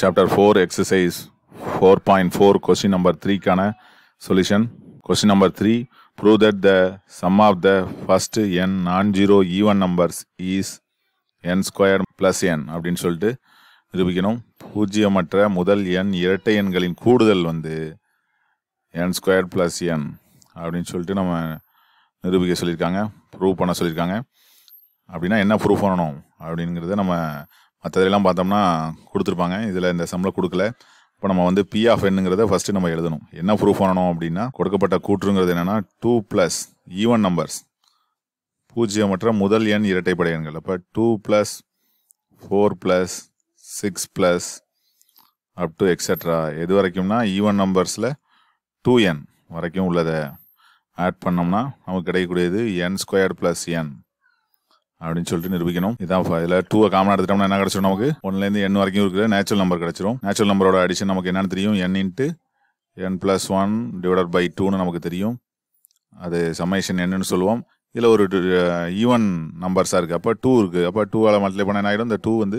chapter four exercise four point four question number த்ரீக்கான solution question number three prove that the sum of the first n non zero even numbers is n square plus n அப்படின்னு சொல்லிட்டு நிரூபிக்கணும் பூஜ்ஜியமற்ற முதல் எண் இரட்டை எண்களின் கூடுதல் வந்து என் ஸ்கொயர் ப்ளஸ் என் அப்படின்னு சொல்லிட்டு நம்ம நிரூபிக்க சொல்லியிருக்காங்க ப்ரூவ் பண்ண சொல்லியிருக்காங்க அப்படின்னா என்ன ப்ரூஃப் பண்ணணும் அப்படிங்கிறத நம்ம மற்றதெல்லாம் பார்த்தோம்னா கொடுத்துருப்பாங்க இதில் இந்த சம்பளம் கொடுக்கல இப்போ நம்ம வந்து பி ஆஃப் என்னங்கிறத ஃபஸ்ட்டு நம்ம எழுதணும் என்ன ப்ரூஃப் பண்ணணும் அப்படின்னா கொடுக்கப்பட்ட கூற்றுங்கிறது என்னென்னா டூ ப்ளஸ் ஈவன் நம்பர்ஸ் பூஜ்ஜியமற்ற முதல் எண் இரட்டைப்படை எண்கள் அப்போ two plus four plus six plus up to extra எது வரைக்கும்னா ஈவன் நம்பர்ஸில் டூ என் வரைக்கும் உள்ளதை ஆட் பண்ணோம்னா நமக்கு கிடைக்கக்கூடியது என் ஸ்கொயர் ப்ளஸ் என் அப்படின்னு சொல்லிட்டு நிரூபிக்கணும் இதான் இதில் டூ காமனாக எடுத்துட்டோம்னா என்ன கிடச்சிடும் நமக்கு ஒன்லேருந்து என் வரைக்கும் இருக்கிற நேச்சுரல் நம்பர் கிடச்சிரும் நேச்சுரல் நம்பரோட அடிஷன் நமக்கு என்னன்னு தெரியும் n into n plus one divided by டூன்னு நமக்கு தெரியும் அது சம்மேஷன் என்னன்னு சொல்லுவோம் இதில் ஒரு ஈவன் நம்பர்ஸாக இருக்குது அப்போ டூ இருக்குது அப்போ டூவால் மல்டிப்ளை பண்ண என்ன ஆகிடும் இந்த டூ வந்து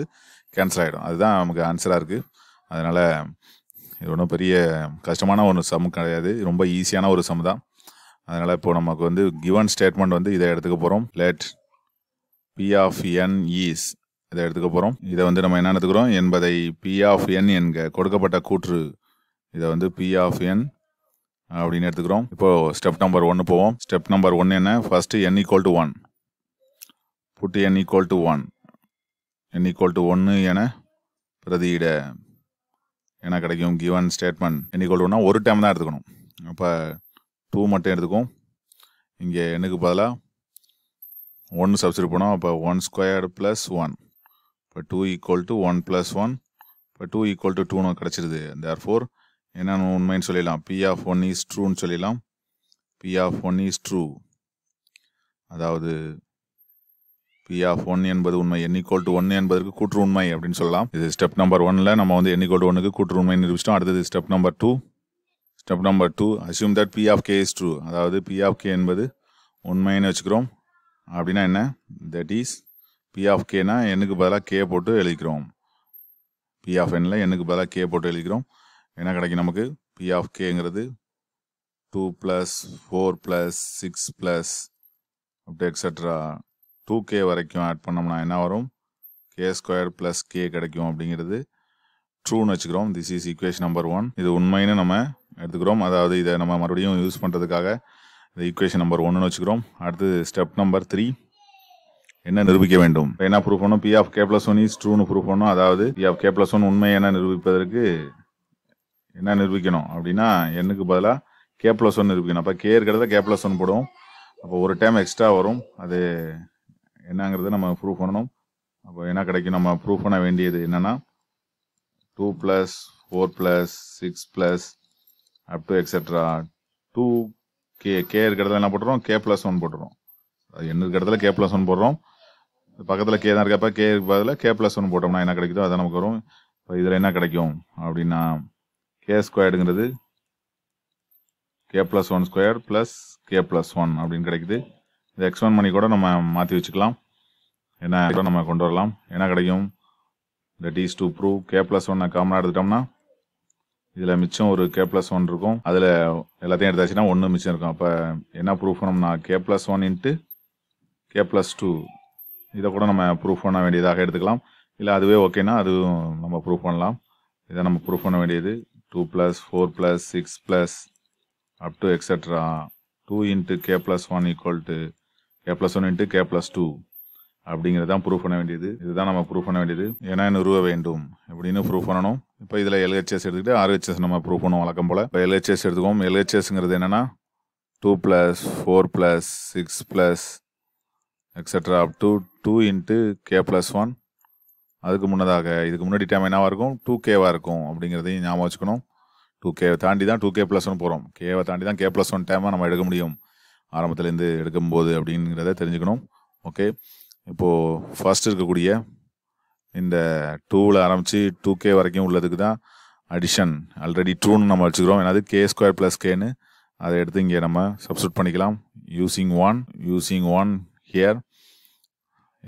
கேன்சல் ஆகிடும் அதுதான் நமக்கு ஆன்சராக இருக்குது அதனால் இது ஒன்றும் பெரிய கஷ்டமான ஒரு சம் கிடையாது ரொம்ப ஈஸியான ஒரு சம் தான் அதனால் இப்போது நமக்கு வந்து கிவன் ஸ்டேட்மெண்ட் வந்து இதை எடுத்துக்க போகிறோம் let P of n is இதை எடுத்துக்க போகிறோம் இதை வந்து நம்ம என்ன எடுத்துக்கிறோம் என்பதை பி ஆஃப் என் என்க கொடுக்கப்பட்ட கூற்று இதை வந்து பி ஆஃப் என் அப்படின்னு எடுத்துக்கிறோம் இப்போது ஸ்டெப் நம்பர் ஒன்று போவோம் ஸ்டெப் நம்பர் ஒன் என்ன first n equal to one put n equal to one n equal to ஒன்று என பிரதியிட என்ன கிடைக்கும் கிவன் ஸ்டேட்மெண்ட் என் ஈக்குவல் டுனா ஒரு டைம் தான் எடுத்துக்கணும் அப்போ டூ மட்டும் எடுத்துக்கும் இங்கே எண்ணுக்கு பதிலாக ஒன்று சப்ஸ்டியூட் பண்ணோம் அப்போ ஒன் ஸ்கொயர் ப்ளஸ் ஒன் இப்போ two equal to one plus one இப்போ டூ ஈக்குவல் டு டூனு கிடச்சிருது தேர் ஃபோர் என்னென்னு உண்மைன்னு சொல்லிடலாம் பி ஆஃப் ஒன் இஸ் ட்ரூன்னு சொல்லிடலாம் P of one is true அதாவது பி ஆஃப் ஒன் என்பது உண்மை என் ஈக்குவல் டு ஒன்று என்பதற்கு கூற்று உண்மை அப்படின்னு சொல்லலாம் இது ஸ்டெப் நம்பர் ஒன்னில் நம்ம வந்து என் ஈக்குவல் டு ஒன்னுக்கு கூற்று உண்மை நிரூபிச்சிட்டோம் அடுத்தது step number two step number two assume that P of K is true அதாவது பி ஆஃப் கே என்பது உண்மைன்னு வச்சுக்கிறோம் அப்படின்னா என்ன தட் இஸ் பி ஆஃப் கேனா என்னுக்கு பதிலாக கே போட்டு எழுதிக்கிறோம் பி ஆஃப் என்ல எனக்கு பதிலாக கே போட்டு எழுதிக்கிறோம் என்ன கிடைக்கும் நமக்கு பி ஆஃப் கேங்கிறது two plus four plus six plus அப்படி எக்ஸட்ரா டூ கே வரைக்கும் ஆட் பண்ணோம்னா என்ன வரும் கே ஸ்கொயர் ப்ளஸ் கே கிடைக்கும் அப்படிங்கிறது ட்ரூன்னு வச்சுக்கிறோம் this is equation number one இது உண்மைன்னு நம்ம எடுத்துக்கிறோம் அதாவது இதை நம்ம மறுபடியும் யூஸ் பண்ணுறதுக்காக இந்த ஈக்குவேஷன் நம்பர் ஒன்றுன்னு வச்சுக்கிறோம் அடுத்து ஸ்டெப் நம்பர் த்ரீ என்ன நிரூபிக்க வேண்டும் என்ன ப்ரூஃப் பண்ணும் P of K plus one is ட்ரூன்னு ப்ரூஃப் பண்ணும் அதாவது P of K plus one உண்மை என்ன நிரூபிப்பதற்கு என்ன நிரூபிக்கணும் அப்படின்னா என்னுக்கு பதிலாக கே பிளஸ் ஒன் நிரூபிக்கணும் அப்போ கே இருக்கிறத கே பிளஸ் ஒன் போடும் அப்போ ஒரு டைம் எக்ஸ்ட்ரா வரும் அது என்னங்கிறத நம்ம ப்ரூஃப் பண்ணணும் அப்போ என்ன கிடைக்கும் நம்ம ப்ரூஃப் பண்ண வேண்டியது என்னென்னா two plus four plus six plus up to extra two K K இருக்கிறதுல என்ன போட்டுறோம் கே ப்ளஸ் ஒன் போட்டுறோம் என்ன இடத்துல கே ப்ளஸ் ஒன் போடுறோம் பக்கத்தில் கே தான் இருக்கப்ப கே பதில் கே ப்ளஸ் ஒன் போட்டோம்னா என்ன கிடைக்குதோ அதை நமக்கு வரும் இப்போ இதில் என்ன கிடைக்கும் அப்படின்னா கே ஸ்கொயர்டுங்கிறது K plus one square plus K plus one அப்படின்னு கிடைக்குது இது ஒன் பண்ணி கூட நம்ம மாற்றி வச்சுக்கலாம் என்ன கூட நம்ம கொண்டு வரலாம் என்ன கிடைக்கும் that is to prove K plus ஒன்னை காமனாக எடுத்துட்டோம்னா இதில் மிச்சம் ஒரு கே ப்ளஸ் ஒன் இருக்கும் அதில் எல்லாத்தையும் எடுத்தாச்சுன்னா ஒன்று மிச்சம் இருக்கும் அப்போ என்ன ப்ரூஃப் பண்ணோம்னா K plus one into K plus two இதை கூட நம்ம ப்ரூஃப் பண்ண வேண்டியதாக எடுத்துக்கலாம் இல்லை அதுவே ஓகேனா அதுவும் நம்ம ப்ரூஃப் பண்ணலாம் இதை நம்ம ப்ரூஃப் பண்ண வேண்டியது two plus four plus six plus up to extra two into K plus one equal to K plus one into K plus two அப்படிங்கிறதான் ப்ரூவ் பண்ண வேண்டியது இதுதான் நம்ம ப்ரூவ் பண்ண வேண்டியது ஏன்னா உருவ வேண்டும் அப்படின்னு ப்ரூவ் பண்ணணும் இப்போ இதில் எல்ஹெச்எஸ் எடுத்துக்கிட்டு ஆர்ஹெச்எஸ் நம்ம ப்ரூவ் பண்ணுவோம் வழக்கம் போல் இப்போ எல்ஹெச்எஸ் எடுத்துக்கோம் எல்ஹெச்எஸ்ங்கிறது என்னென்னா two plus four plus six plus extra up to two into K plus one அதுக்கு முன்னதாக இதுக்கு முன்னாடி டைம் என்னவாக இருக்கும் டூ கேவாக இருக்கும் அப்படிங்கிறதையும் ஞாபகம் வச்சுக்கணும் டூ கே தாண்டி தான் டூ கே ப்ளஸ் ஒன் போகிறோம் கேவை தாண்டி தான் கே ப்ளஸ் ஒன் டைமாக நம்ம எடுக்க முடியும் ஆரம்பத்துலேருந்து எடுக்கும்போது அப்படிங்கிறத தெரிஞ்சுக்கணும் ஓகே இப்போது ஃபர்ஸ்ட் இருக்கக்கூடிய இந்த டூவில் ஆரம்பித்து டூ கே வரைக்கும் உள்ளதுக்கு தான் அடிஷன் ஆல்ரெடி டூன்னு நம்ம வச்சுக்கிறோம் அது கே ஸ்கொயர் ப்ளஸ் கேன்னு அதை எடுத்து இங்கே நம்ம சப்ஸ்டியூட் பண்ணிக்கலாம் using one using one here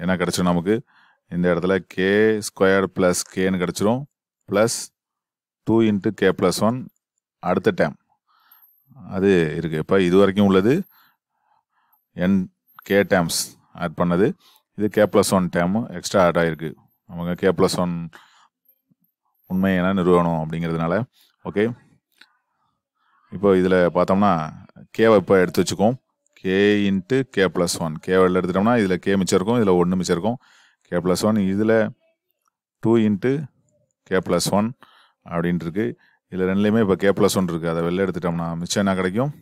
என்ன கிடச்சிடும் நமக்கு இந்த இடத்துல கே ஸ்கொயர் ப்ளஸ் கேன்னு கிடச்சிரும் plus two into K plus one அடுத்த டேம் அது இருக்குது இப்போ இது வரைக்கும் உள்ளது என் கே டேம்ஸ் ஆட் பண்ணது இது K plus one term extra add ஆகிருக்கு நமக்கு கே ப்ளஸ் ஒன் உண்மை நிறுவனம் அப்படிங்கிறதுனால ஓகே இப்போ இதில் பார்த்தோம்னா கேவை இப்போ எடுத்து வச்சுக்கோம் K into K plus one கேவை எடுத்துட்டோம்னா இதில் கே மிச்சம் இருக்கும் இதில் ஒன்று மிச்சம் இருக்கும் கே ப்ளஸ் ஒன் இதில் two into K plus one அப்படின்ட்டு இருக்குது இதில் ரெண்டுலேயுமே இப்போ கே ப்ளஸ் ஒன் இருக்குது அதை வெளில எடுத்துட்டோம்னா மிச்சம் என்ன கிடைக்கும்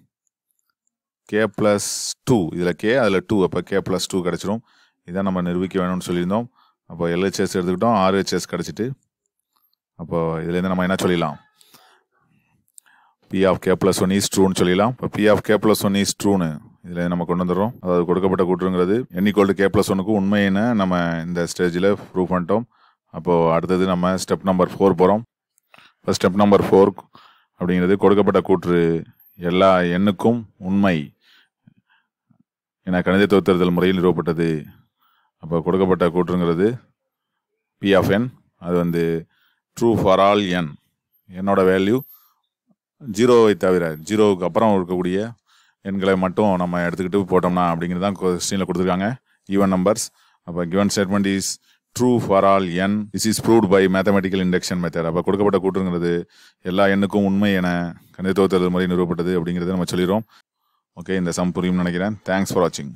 கே ப்ளஸ் டூ இதில் கே அதில் டூ அப்போ கே ப்ளஸ் டூ கிடச்சிரும் இதான் நம்ம நிரூபிக்க வேணும்னு சொல்லியிருந்தோம் அப்போ எல்ஹெச்எஸ் எடுத்துக்கிட்டோம் ஆர்ஹெச்எஸ் கிடச்சிட்டு அப்போ இதுலேருந்து நம்ம என்ன சொல்லிடலாம் P of K plus one is ட்ரூன்னு சொல்லிடலாம் இப்போ P of K plus one is ட்ரூன்னு இதில் நம்ம கொண்டு வந்துடுறோம் அதாவது கொடுக்கப்பட்ட கூற்றுங்கிறது எண்ணிக்கோல்டு கே ப்ளஸ் ஒனுக்கு உண்மைன்னு நம்ம இந்த ஸ்டேஜில் ப்ரூவ் பண்ணிட்டோம் அப்போது அடுத்தது நம்ம ஸ்டெப் நம்பர் ஃபோர் போகிறோம் இப்போ ஸ்டெப் நம்பர் ஃபோர் அப்படிங்கிறது கொடுக்கப்பட்ட கூற்று எல்லா எண்ணுக்கும் உண்மை என கணித தோத்தறுதல் முறையில் நிறுவப்பட்டது அப்போ கொடுக்கப்பட்ட கூற்றுங்கிறது பி ஆஃப் என் அது வந்து ட்ரூ ஃபார் ஆல் என் என்னோட வேல்யூ ஜீரோவை தவிர ஜீரோவுக்கு அப்புறம் இருக்கக்கூடிய எண்களை மட்டும் நம்ம எடுத்துக்கிட்டு போட்டோம்னா அப்படிங்கிறது தான் கொஸ்டினில் கொடுத்துருக்காங்க ஈவன் நம்பர்ஸ் அப்போ given statement is true for all N this is proved by mathematical induction method அப்போ கொடுக்கப்பட்ட கூற்றுங்கிறது எல்லா எண்ணுக்கும் உண்மை என கணிதத்துவத்தல் முறை நிறுவப்பட்டது அப்படிங்கிறத நம்ம சொல்லிடுறோம் ஓகே இந்த சம் புரியும் நினைக்கிறேன் தேங்க்ஸ் ஃபார் வாட்சிங்